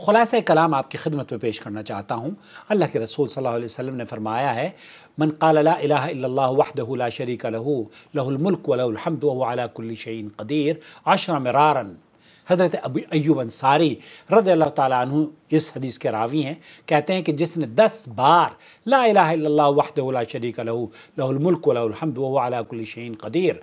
خلاصہ کلام آپ کی خدمت میں پیش کرنا چاہتا ہوں اللہ کے رسول صلی اللہ علیہ وسلم نے فرمایا ہے من قال لا الہ الا اللہ الہ لا شریک لہو لہ الملک الحمد ولاحمد الشعین قدیر عشر رارن حضرت ابو ایوب انصاری رضی اللہ تعالیٰ عنہ اس حدیث کے راوی ہیں کہتے ہیں کہ جس نے دس بار لا الہ الا اللہ وقد لا شریک لہو لہ الملک الحمد ولاحمد ولا کلشین قدیر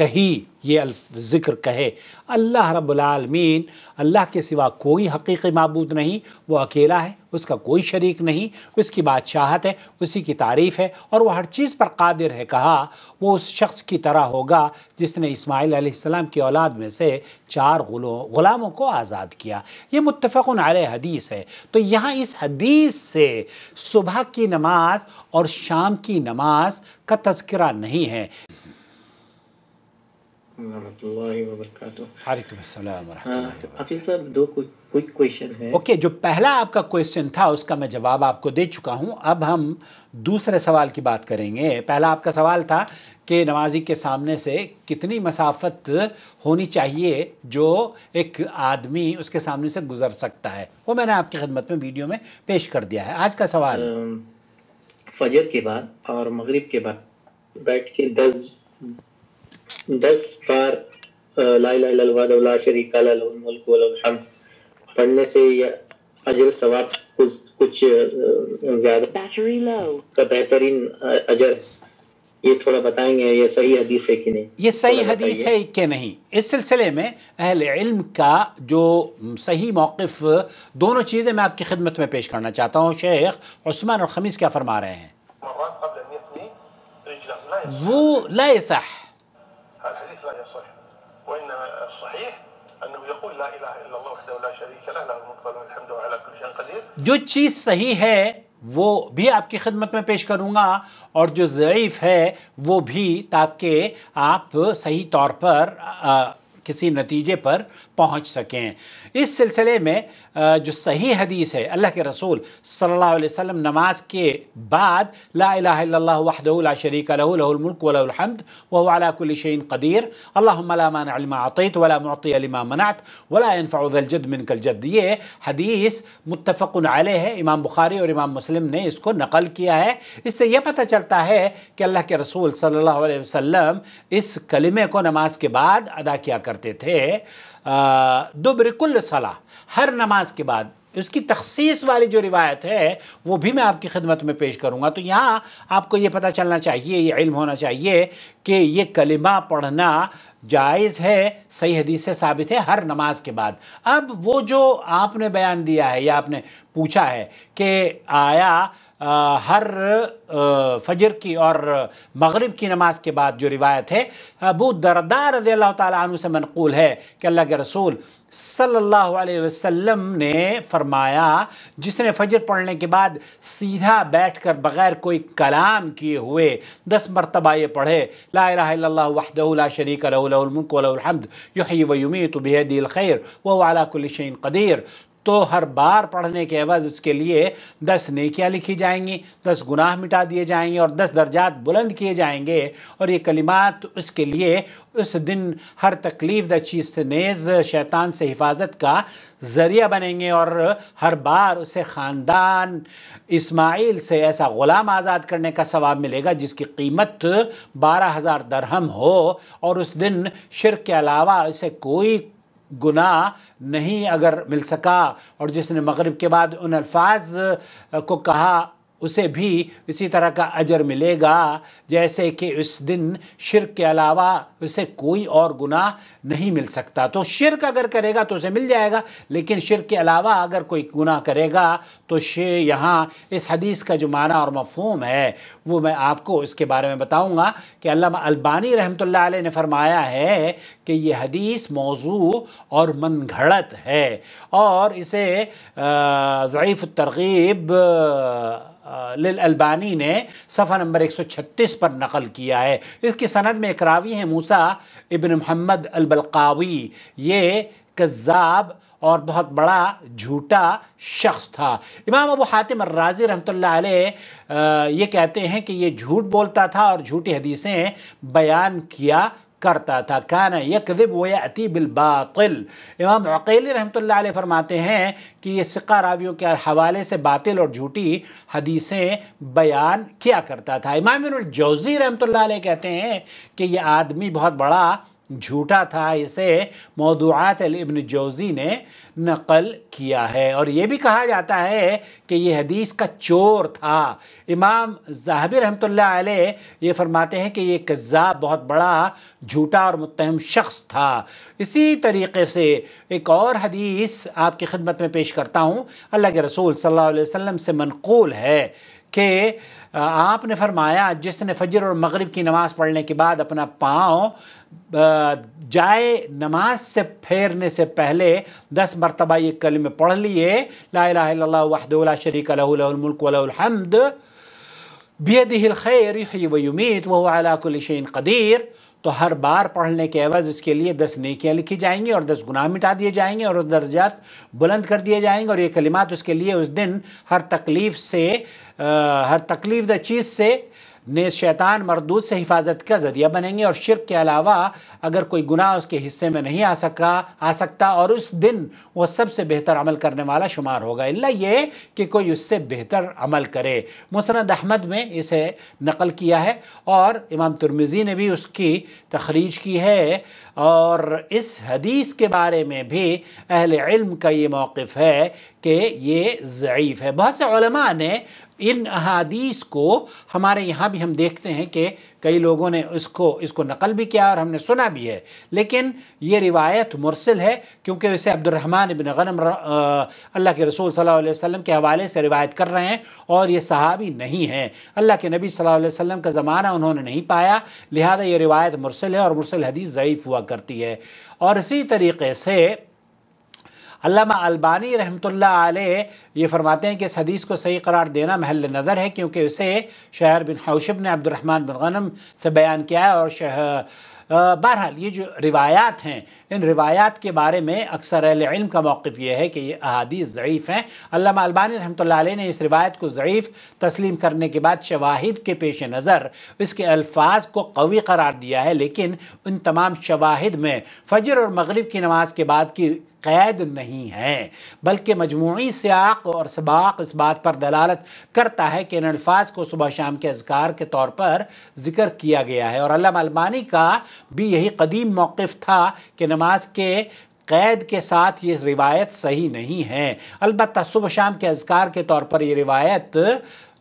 کہی یہ الف ذکر کہے اللہ رب العالمین اللہ کے سوا کوئی حقیقی معبود نہیں وہ اکیلا ہے اس کا کوئی شریک نہیں اس کی بادشاہت ہے اسی کی تعریف ہے اور وہ ہر چیز پر قادر ہے کہا وہ اس شخص کی طرح ہوگا جس نے اسماعیل علیہ السلام کی اولاد میں سے چار غلاموں کو آزاد کیا یہ متفقن علیہ حدیث ہے تو یہاں اس حدیث سے صبح کی نماز اور شام کی نماز کا تذکرہ نہیں ہے وعلیکم السلام و رحمۃ اللہ جو پہلا آپ کا کوشچن تھا اس کا میں جواب آپ کو دے چکا ہوں اب ہم دوسرے سوال کی بات کریں گے پہلا آپ کا سوال تھا کہ نمازی کے سامنے سے کتنی مسافت ہونی چاہیے جو ایک آدمی اس کے سامنے سے گزر سکتا ہے وہ میں نے آپ کی خدمت میں ویڈیو میں پیش کر دیا ہے آج کا سوال فجر کے بعد اور مغرب کے بعد بیٹھ کے دس دس بار لا الہ الا اللہ ولا شریک لہ له الملک وله الحمد پڑھنے سے یہ اجر ثواب کچھ زیادہ کا بہترین اجر یہ تھوڑا بتائیں گے یہ صحیح حدیث ہے کہ نہیں یہ صحیح حدیث ہے کہ نہیں اس سلسلے میں اہل علم کا جو صحیح موقف دونوں چیزیں میں آپ کی خدمت میں پیش کرنا چاہتا ہوں شیخ عثمان اور خمیس کیا فرما رہے ہیں وہ لا صح الحديث لا یصح الصحیح جو چیز صحیح ہے وہ بھی آپ کی خدمت میں پیش کروں گا اور جو ضعیف ہے وہ بھی تاکہ آپ صحیح طور پر کسی نتیجے پر پہنچ سکیں اس سلسلے میں جو صحیح حدیث ہے اللہ کے رسول صلی اللہ علیہ وسلم نماز کے بعد لا الہ الا اللہ وحدہ لا شریک علہ الََ الملک ولہ الحمد وهو على كل شيء قدیر اللهم لا مانع لما اللّہ ولا علم لما منعت ولا ينفع ذا الجد منك الجد یہ حدیث متفق علیہ ہے امام بخاری اور امام مسلم نے اس کو نقل کیا ہے اس سے یہ پتہ چلتا ہے کہ اللہ کے رسول صلی اللہ علیہ وسلم اس کلمے کو نماز کے بعد ادا کیا کرتا کرتے تھے دو برکل صلاح ہر نماز کے بعد اس کی تخصیص والی جو روایت ہے وہ بھی میں آپ کی خدمت میں پیش کروں گا تو یہاں آپ کو یہ پتا چلنا چاہیے یہ علم ہونا چاہیے کہ یہ کلمہ پڑھنا جائز ہے صحیح حدیث سے ثابت ہے ہر نماز کے بعد اب وہ جو آپ نے بیان دیا ہے یا آپ نے پوچھا ہے کہ آیا ہر فجر کی اور مغرب کی نماز کے بعد جو روایت ہے ابو دردار رضی اللہ تعالیٰ عنہ سے منقول ہے کہ اللہ کے رسول صلی اللہ علیہ وسلم نے فرمایا جس نے فجر پڑھنے کے بعد سیدھا بیٹھ کر بغیر کوئی کلام کیے ہوئے دس مرتبہ یہ پڑھے لا الہ الا اللہ وحدہ لا شریک لہو الملک و لہو الحمد یحیی و یمیت بہدی الخیر علا کل کلشین قدیر تو ہر بار پڑھنے کے عوض اس کے لیے دس نیکیاں لکھی جائیں گی دس گناہ مٹا دیے جائیں گے اور دس درجات بلند کیے جائیں گے اور یہ کلمات اس کے لیے اس دن ہر تکلیف دہ چیز نیز شیطان سے حفاظت کا ذریعہ بنیں گے اور ہر بار اسے خاندان اسماعیل سے ایسا غلام آزاد کرنے کا ثواب ملے گا جس کی قیمت بارہ ہزار درہم ہو اور اس دن شرک کے علاوہ اسے کوئی گناہ نہیں اگر مل سکا اور جس نے مغرب کے بعد ان الفاظ کو کہا اسے بھی اسی طرح کا اجر ملے گا جیسے کہ اس دن شرک کے علاوہ اسے کوئی اور گناہ نہیں مل سکتا تو شرک اگر کرے گا تو اسے مل جائے گا لیکن شرک کے علاوہ اگر کوئی گناہ کرے گا تو یہاں اس حدیث کا جو معنی اور مفہوم ہے وہ میں آپ کو اس کے بارے میں بتاؤں گا کہ علامہ البانی رحمۃ اللہ علیہ نے فرمایا ہے کہ یہ حدیث موضوع اور من گھڑت ہے اور اسے ضعیف الترغیب للالبانی نے صفحہ نمبر 136 پر نقل کیا ہے اس کی سند میں اکراوی ہے موسیٰ ابن محمد البلقاوی یہ کذاب اور بہت بڑا جھوٹا شخص تھا امام ابو حاتم الرازی رحمت رحمۃ اللہ علیہ یہ کہتے ہیں کہ یہ جھوٹ بولتا تھا اور جھوٹی حدیثیں بیان کیا کرتا تھا کانا یکذب و وہ بالباطل امام عقیلی رحمۃ اللہ علیہ فرماتے ہیں کہ یہ سقہ راویوں کے حوالے سے باطل اور جھوٹی حدیثیں بیان کیا کرتا تھا امام الجوزی رحمت اللہ علیہ کہتے ہیں کہ یہ آدمی بہت بڑا جھوٹا تھا اسے موضوعات الابن جوزی نے نقل کیا ہے اور یہ بھی کہا جاتا ہے کہ یہ حدیث کا چور تھا امام زہبی رحمت اللہ علیہ یہ فرماتے ہیں کہ یہ کذاب بہت بڑا جھوٹا اور متہم شخص تھا اسی طریقے سے ایک اور حدیث آپ کی خدمت میں پیش کرتا ہوں اللہ کے رسول صلی اللہ علیہ وسلم سے منقول ہے کہ آپ نے فرمایا جس نے فجر اور مغرب کی نماز پڑھنے کے بعد اپنا پاؤں جائے نماز سے پھیرنے سے پہلے دس مرتبہ یہ کلمہ پڑھ لیے لا الہ الا اللہ وحدہ لا شریک لہ لہ الملک ولہ الحمد بیدہ الخیر یحیی و کل شئین قدیر تو ہر بار پڑھنے کے عوض اس کے لیے دس نیکیاں لکھی جائیں گی اور دس گناہ مٹا دیے جائیں گے اور اس درجات بلند کر دیے جائیں گے اور یہ کلمات اس کے لیے اس دن ہر تکلیف سے ہر تکلیف دہ چیز سے نیز شیطان مردود سے حفاظت کا ذریعہ بنیں گے اور شرک کے علاوہ اگر کوئی گناہ اس کے حصے میں نہیں آ سکا آ سکتا اور اس دن وہ سب سے بہتر عمل کرنے والا شمار ہوگا اللہ یہ کہ کوئی اس سے بہتر عمل کرے مسند احمد میں اسے نقل کیا ہے اور امام ترمزی نے بھی اس کی تخریج کی ہے اور اس حدیث کے بارے میں بھی اہل علم کا یہ موقف ہے کہ یہ ضعیف ہے بہت سے علماء نے ان احادیث کو ہمارے یہاں بھی ہم دیکھتے ہیں کہ کئی لوگوں نے اس کو اس کو نقل بھی کیا اور ہم نے سنا بھی ہے لیکن یہ روایت مرسل ہے کیونکہ اسے عبد الرحمن ابن غنم اللہ کے رسول صلی اللہ علیہ وسلم کے حوالے سے روایت کر رہے ہیں اور یہ صحابی نہیں ہیں اللہ کے نبی صلی اللہ علیہ وسلم کا زمانہ انہوں نے نہیں پایا لہذا یہ روایت مرسل ہے اور مرسل حدیث ضعیف ہوا کرتی ہے اور اسی طریقے سے علامہ البانی رحمۃ اللہ علیہ یہ فرماتے ہیں کہ اس حدیث کو صحیح قرار دینا محل نظر ہے کیونکہ اسے شہر بن حوشب نے عبد الرحمن بن غنم سے بیان کیا ہے اور شہر بہرحال یہ جو روایات ہیں ان روایات کے بارے میں اکثر اہل علم کا موقف یہ ہے کہ یہ احادیث ضعیف ہیں علامہ البانی رحمۃ اللہ علیہ نے اس روایت کو ضعیف تسلیم کرنے کے بعد شواہد کے پیش نظر اس کے الفاظ کو قوی قرار دیا ہے لیکن ان تمام شواہد میں فجر اور مغرب کی نماز کے بعد کی قید نہیں ہیں بلکہ مجموعی سیاق اور سباق اس بات پر دلالت کرتا ہے کہ ان الفاظ کو صبح شام کے اذکار کے طور پر ذکر کیا گیا ہے اور علامہ علمانی کا بھی یہی قدیم موقف تھا کہ نماز کے قید کے ساتھ یہ روایت صحیح نہیں ہے البتہ صبح شام کے اذکار کے طور پر یہ روایت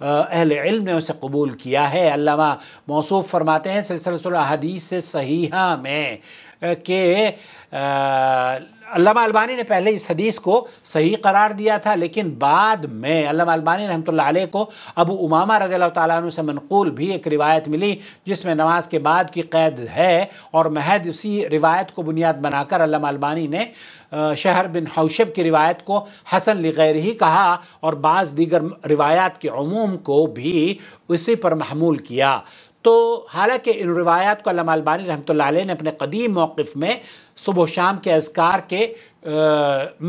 اہل علم نے اسے قبول کیا ہے علامہ موصوف فرماتے ہیں سلسلہ احادیث حدیث صحیحہ میں کہ علامہ البانی نے پہلے اس حدیث کو صحیح قرار دیا تھا لیکن بعد میں علامہ البانی رحمۃ اللہ علیہ کو ابو امامہ رضی اللہ تعالیٰ عنہ سے منقول بھی ایک روایت ملی جس میں نماز کے بعد کی قید ہے اور محض اسی روایت کو بنیاد بنا کر علامہ البانی نے شہر بن حوشب کی روایت کو حسن لغیر ہی کہا اور بعض دیگر روایات کے عموم کو بھی اسی پر محمول کیا تو حالانکہ ان روایات کو علامہ البانی رحمۃ اللہ علیہ نے اپنے قدیم موقف میں صبح و شام کے اذکار کے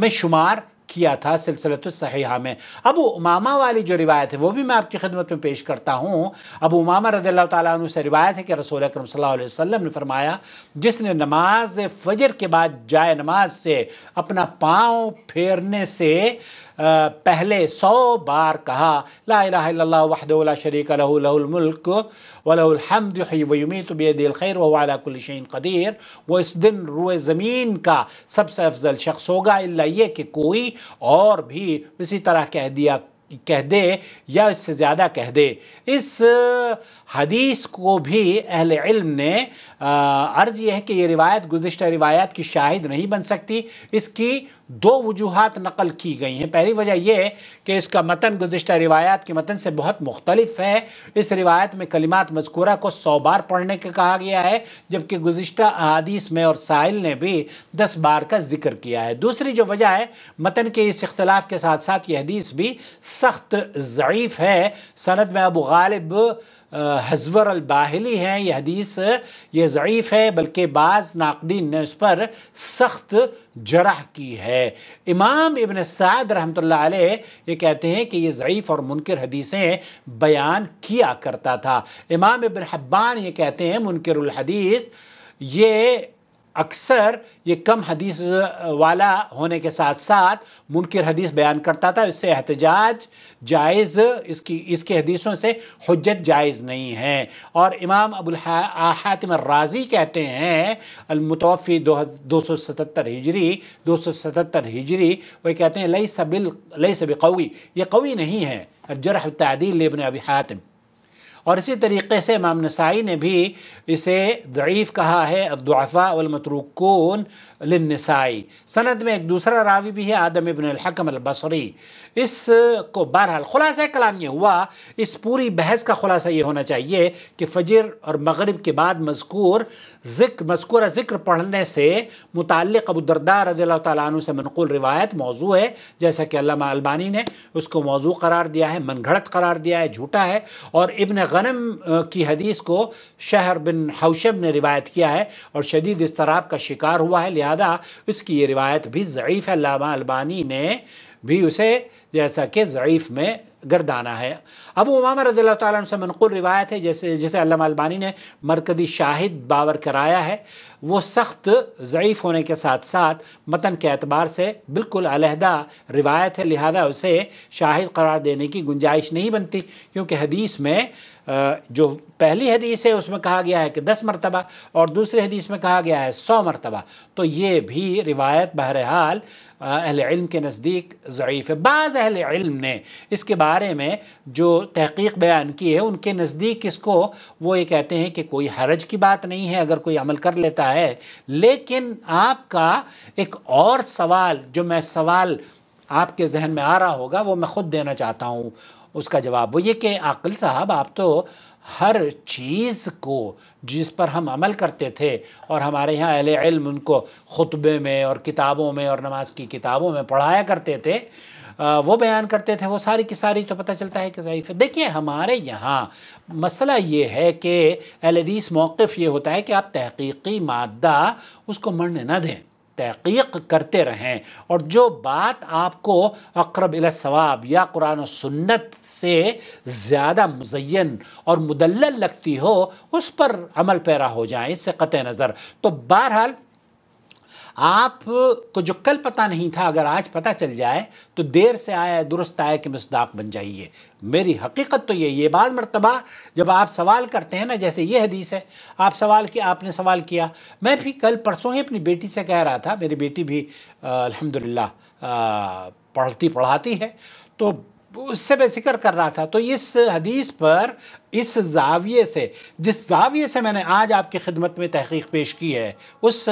میں شمار کیا تھا سلسلت الصحیحہ میں ابو امامہ والی جو روایت ہے وہ بھی میں آپ کی خدمت میں پیش کرتا ہوں ابو امامہ رضی اللہ تعالیٰ عنہ سے روایت ہے کہ رسول اکرم صلی اللہ علیہ وسلم نے فرمایا جس نے نماز فجر کے بعد جائے نماز سے اپنا پاؤں پھیرنے سے آه، پہلے سو بار کہا لا الہ الا اللہ وحده لا شریک له له الملك وله الحمد يحي ويميت بيد الخير وهو على كل شيء قدير وہ اس دن روح زمین کا سب سے افضل شخص ہوگا الا یہ کہ کوئی اور بھی اسی طرح کہہ دیا کہہ دے یا اس سے زیادہ کہہ دے اس حدیث کو بھی اہل علم نے عرض یہ ہے کہ یہ روایت گزشتہ روایت کی شاہد نہیں بن سکتی اس کی دو وجوہات نقل کی گئی ہیں پہلی وجہ یہ ہے کہ اس کا متن گزشتہ روایات کے متن سے بہت مختلف ہے اس روایت میں کلمات مذکورہ کو سو بار پڑھنے کے کہا گیا ہے جبکہ گزشتہ احادیث میں اور سائل نے بھی دس بار کا ذکر کیا ہے دوسری جو وجہ ہے متن کے اس اختلاف کے ساتھ ساتھ یہ حدیث بھی سخت ضعیف ہے سند میں ابو غالب حضور الباہلی ہیں یہ حدیث یہ ضعیف ہے بلکہ بعض ناقدین نے اس پر سخت جرح کی ہے امام ابن سعد رحمۃ اللہ علیہ یہ کہتے ہیں کہ یہ ضعیف اور منکر حدیثیں بیان کیا کرتا تھا امام ابن حبان یہ کہتے ہیں منکر الحدیث یہ اکثر یہ کم حدیث والا ہونے کے ساتھ ساتھ منکر حدیث بیان کرتا تھا اس سے احتجاج جائز اس کی اس کے حدیثوں سے حجت جائز نہیں ہے اور امام ابو حاتم الرازی کہتے ہیں المتوفی دو سو ستتر ہجری دو سو ستتر ہجری وہ کہتے ہیں لئی سبل لئی سب قوی یہ قوی نہیں ہے جرح تعدیل ابن ابی حاتم اور اسی طریقے سے امام نسائی نے بھی اسے ضعیف کہا ہے الدعفاء والمتروکون لنسائی سند میں ایک دوسرا راوی بھی ہے آدم ابن الحکم البصری اس کو بہرحال خلاصہ کلام یہ ہوا اس پوری بحث کا خلاصہ یہ ہونا چاہیے کہ فجر اور مغرب کے بعد مذکور ذکر مذکورہ ذکر پڑھنے سے متعلق ابو دردار رضی اللہ تعالیٰ عنہ سے منقول روایت موضوع ہے جیسا کہ علامہ البانی نے اس کو موضوع قرار دیا ہے من گھڑت قرار دیا ہے جھوٹا ہے اور ابن غنم کی حدیث کو شہر بن حوشب نے روایت کیا ہے اور شدید اضطراب کا شکار ہوا ہے لہٰذا زیادہ اس کی یہ روایت بھی ضعیف علامہ البانی نے بھی اسے جیسا کہ ضعیف میں گردانا ہے ابو امامہ رضی اللہ تعالیٰ عنہ سے منقل روایت ہے جیسے جسے علامہ البانی نے مرکزی شاہد باور کرایا ہے وہ سخت ضعیف ہونے کے ساتھ ساتھ متن کے اعتبار سے بالکل علیحدہ روایت ہے لہذا اسے شاہد قرار دینے کی گنجائش نہیں بنتی کیونکہ حدیث میں جو پہلی حدیث ہے اس میں کہا گیا ہے کہ دس مرتبہ اور دوسری حدیث میں کہا گیا ہے سو مرتبہ تو یہ بھی روایت بہرحال اہل علم کے نزدیک ضعیف ہے بعض اہل علم نے اس کے بارے میں جو تحقیق بیان کی ہے ان کے نزدیک اس کو وہ یہ کہتے ہیں کہ کوئی حرج کی بات نہیں ہے اگر کوئی عمل کر لیتا ہے لیکن آپ کا ایک اور سوال جو میں سوال آپ کے ذہن میں آ رہا ہوگا وہ میں خود دینا چاہتا ہوں اس کا جواب وہ یہ کہ عقل صاحب آپ تو ہر چیز کو جس پر ہم عمل کرتے تھے اور ہمارے یہاں اہل علم ان کو خطبے میں اور کتابوں میں اور نماز کی کتابوں میں پڑھایا کرتے تھے وہ بیان کرتے تھے وہ ساری کی ساری تو پتہ چلتا ہے کہ ضعیف ہے دیکھیے ہمارے یہاں مسئلہ یہ ہے کہ اہل حدیث موقف یہ ہوتا ہے کہ آپ تحقیقی مادہ اس کو مرنے نہ دیں تحقیق کرتے رہیں اور جو بات آپ کو اقرب الاََ ثواب یا قرآن و سنت سے زیادہ مزین اور مدلل لگتی ہو اس پر عمل پیرا ہو جائیں اس سے قطع نظر تو بہرحال آپ کو جو کل پتہ نہیں تھا اگر آج پتہ چل جائے تو دیر سے آیا درست آیا کہ مصداق بن جائیے میری حقیقت تو یہ یہ بعض مرتبہ جب آپ سوال کرتے ہیں نا جیسے یہ حدیث ہے آپ سوال کیا آپ نے سوال کیا میں بھی کل پرسوں ہی اپنی بیٹی سے کہہ رہا تھا میری بیٹی بھی الحمدللہ پڑھتی پڑھاتی ہے تو اس سے میں ذکر کر رہا تھا تو اس حدیث پر اس زاویے سے جس زاویے سے میں نے آج آپ کی خدمت میں تحقیق پیش کی ہے اس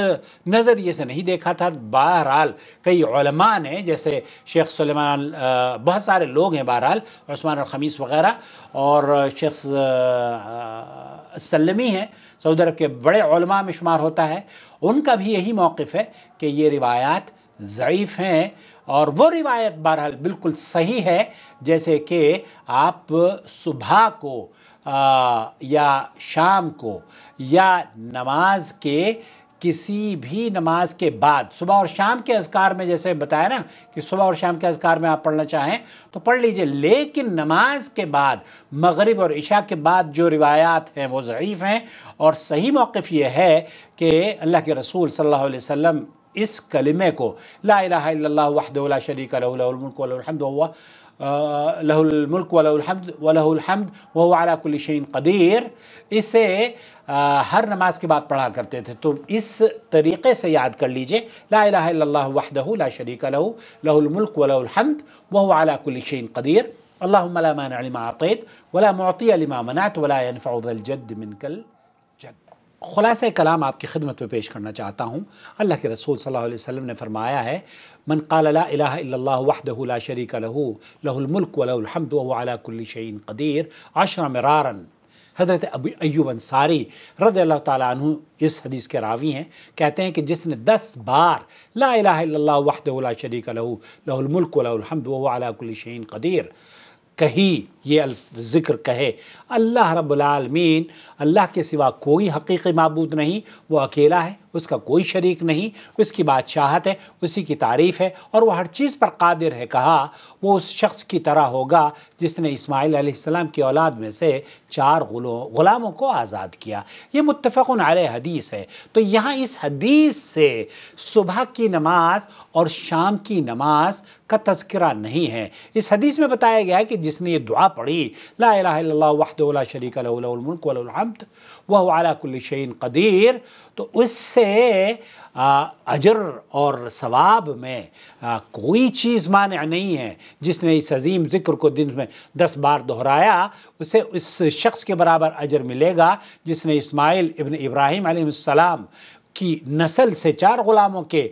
نظریے سے نہیں دیکھا تھا بہرحال کئی علماء نے جیسے شیخ سلیمان بہت سارے لوگ ہیں بہرحال عثمان الخمیس وغیرہ اور شیخ سلمی ہیں سعود عرب کے بڑے علماء میں شمار ہوتا ہے ان کا بھی یہی موقف ہے کہ یہ روایات ضعیف ہیں اور وہ روایت بہرحال بالکل صحیح ہے جیسے کہ آپ صبح کو یا شام کو یا نماز کے کسی بھی نماز کے بعد صبح اور شام کے اذکار میں جیسے بتایا نا کہ صبح اور شام کے اذکار میں آپ پڑھنا چاہیں تو پڑھ لیجئے لیکن نماز کے بعد مغرب اور عشاء کے بعد جو روایات ہیں وہ ضعیف ہیں اور صحیح موقف یہ ہے کہ اللہ کے رسول صلی اللہ علیہ وسلم اس کلمے کو لا الہ الا اللہ وحده لا شریک له له الملک وله الحمد وهو آه، له الملك وله الحمد وله الحمد وهو على كل شيء قدير اسے ہر آه، نماز کے بعد پڑھا کرتے تھے تو اس طریقے سے یاد کر لیجئے لا الہ الا اللہ وحده لا شریک له له الملك وله الحمد وهو على كل شيء قدير اللهم لا مانع لما اعطيت ولا معطي لما منعت ولا ينفع ذا الجد منك الجد خلاصہ کلام آپ کی خدمت میں پیش کرنا چاہتا ہوں اللہ کے رسول صلی اللہ علیہ وسلم نے فرمایا ہے من قال لا الہ الا اللہ وحدہ لا شریک لہو لہ الملک و ول الحمد ولاَ الشین قدیر آشرم مرارن حضرت ابو ایوب انصاری رضی اللہ تعالیٰ عنہ اس حدیث کے راوی ہیں کہتے ہیں کہ جس نے دس بار لا الہ الا اللہ وحدہ لا شریک لہو لہ الملک و الحمد لحمد و علاء الشین قدیر کہی یہ الف ذکر کہے اللہ رب العالمین اللہ کے سوا کوئی حقیقی معبود نہیں وہ اکیلا ہے اس کا کوئی شریک نہیں اس کی بادشاہت ہے اسی کی تعریف ہے اور وہ ہر چیز پر قادر ہے کہا وہ اس شخص کی طرح ہوگا جس نے اسماعیل علیہ السلام کی اولاد میں سے چار غلاموں کو آزاد کیا یہ متفق علیہ حدیث ہے تو یہاں اس حدیث سے صبح کی نماز اور شام کی نماز کا تذکرہ نہیں ہے اس حدیث میں بتایا گیا ہے کہ جس نے یہ دعا پڑھی لا الہ الا اللہ وحدہ لا شریک لہو لہو الملک ولہو الحمد وہو علا کل شہین قدیر تو اس سے عجر اور ثواب میں کوئی چیز مانع نہیں ہے جس نے اس عظیم ذکر کو دن میں دس بار دہرایا اسے اس شخص کے برابر عجر ملے گا جس نے اسماعیل ابن ابراہیم علیہ السلام کی نسل سے چار غلاموں کے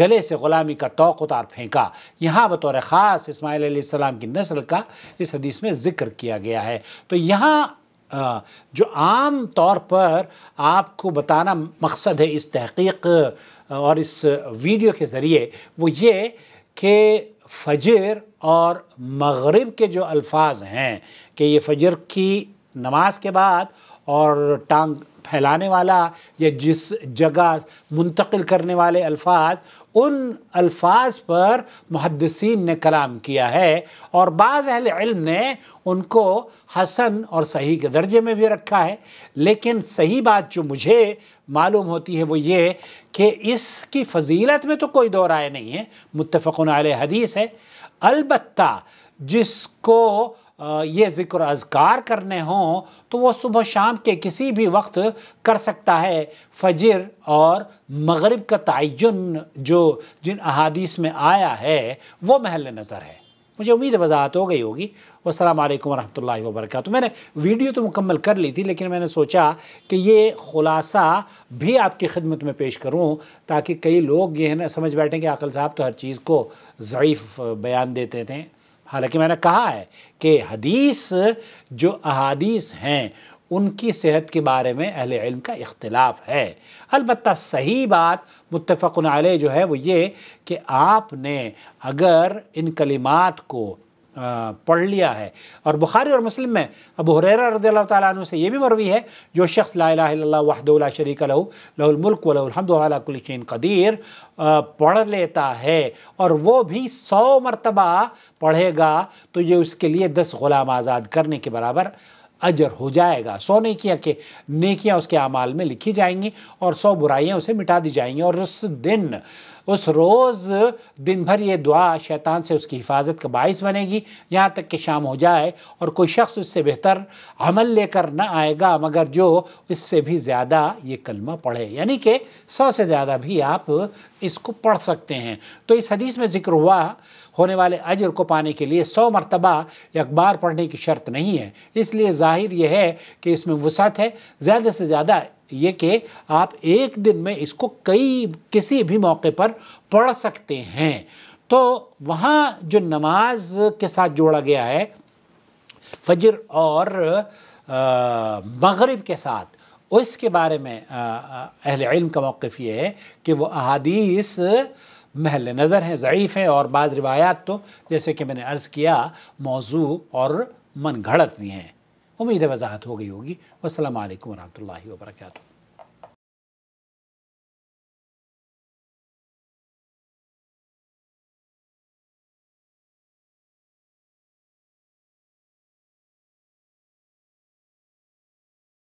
گلے سے غلامی کا توق اتار پھینکا یہاں بطور خاص اسماعیل علیہ السلام کی نسل کا اس حدیث میں ذکر کیا گیا ہے تو یہاں جو عام طور پر آپ کو بتانا مقصد ہے اس تحقیق اور اس ویڈیو کے ذریعے وہ یہ کہ فجر اور مغرب کے جو الفاظ ہیں کہ یہ فجر کی نماز کے بعد اور ٹانگ پھیلانے والا یا جس جگہ منتقل کرنے والے الفاظ ان الفاظ پر محدثین نے کلام کیا ہے اور بعض اہل علم نے ان کو حسن اور صحیح کے درجے میں بھی رکھا ہے لیکن صحیح بات جو مجھے معلوم ہوتی ہے وہ یہ کہ اس کی فضیلت میں تو کوئی دور آئے نہیں ہے متفقن حدیث ہے البتہ جس کو یہ ذکر اذکار کرنے ہوں تو وہ صبح شام کے کسی بھی وقت کر سکتا ہے فجر اور مغرب کا تعین جو جن احادیث میں آیا ہے وہ محل نظر ہے مجھے امید وضاحت ہو گئی ہوگی والسلام السلام علیکم ورحمۃ اللہ وبرکاتہ میں نے ویڈیو تو مکمل کر لی تھی لیکن میں نے سوچا کہ یہ خلاصہ بھی آپ کی خدمت میں پیش کروں تاکہ کئی لوگ یہ نا سمجھ بیٹھیں کہ عقل صاحب تو ہر چیز کو ضعیف بیان دیتے تھے حالانکہ میں نے کہا ہے کہ حدیث جو احادیث ہیں ان کی صحت کے بارے میں اہل علم کا اختلاف ہے البتہ صحیح بات متفقن علیہ جو ہے وہ یہ کہ آپ نے اگر ان کلمات کو پڑھ لیا ہے اور بخاری اور مسلم میں ابو حریرہ رضی اللہ تعالیٰ عنہ سے یہ بھی مروی ہے جو شخص لا الہ وحد اللہ شریک لہو الملک و لہو الحمد کل شین قدیر پڑھ لیتا ہے اور وہ بھی سو مرتبہ پڑھے گا تو یہ اس کے لیے دس غلام آزاد کرنے کے برابر اجر ہو جائے گا سو نیکیاں کے نیکیاں اس کے اعمال میں لکھی جائیں گی اور سو برائیاں اسے مٹا دی جائیں گی اور اس دن اس روز دن بھر یہ دعا شیطان سے اس کی حفاظت کا باعث بنے گی یہاں تک کہ شام ہو جائے اور کوئی شخص اس سے بہتر عمل لے کر نہ آئے گا مگر جو اس سے بھی زیادہ یہ کلمہ پڑھے یعنی کہ سو سے زیادہ بھی آپ اس کو پڑھ سکتے ہیں تو اس حدیث میں ذکر ہوا ہونے والے اجر کو پانے کے لیے سو مرتبہ اخبار پڑھنے کی شرط نہیں ہے اس لیے ظاہر یہ ہے کہ اس میں وسعت ہے زیادہ سے زیادہ یہ کہ آپ ایک دن میں اس کو کئی کسی بھی موقع پر پڑھ سکتے ہیں تو وہاں جو نماز کے ساتھ جوڑا گیا ہے فجر اور مغرب کے ساتھ اس کے بارے میں اہل علم کا موقف یہ ہے کہ وہ احادیث محل نظر ہیں ضعیف ہیں اور بعض روایات تو جیسے کہ میں نے عرض کیا موضوع اور من گھڑت بھی ہیں امید وضاحت ہو گئی ہوگی وہ علیکم ورحمۃ اللہ وبرکاتہ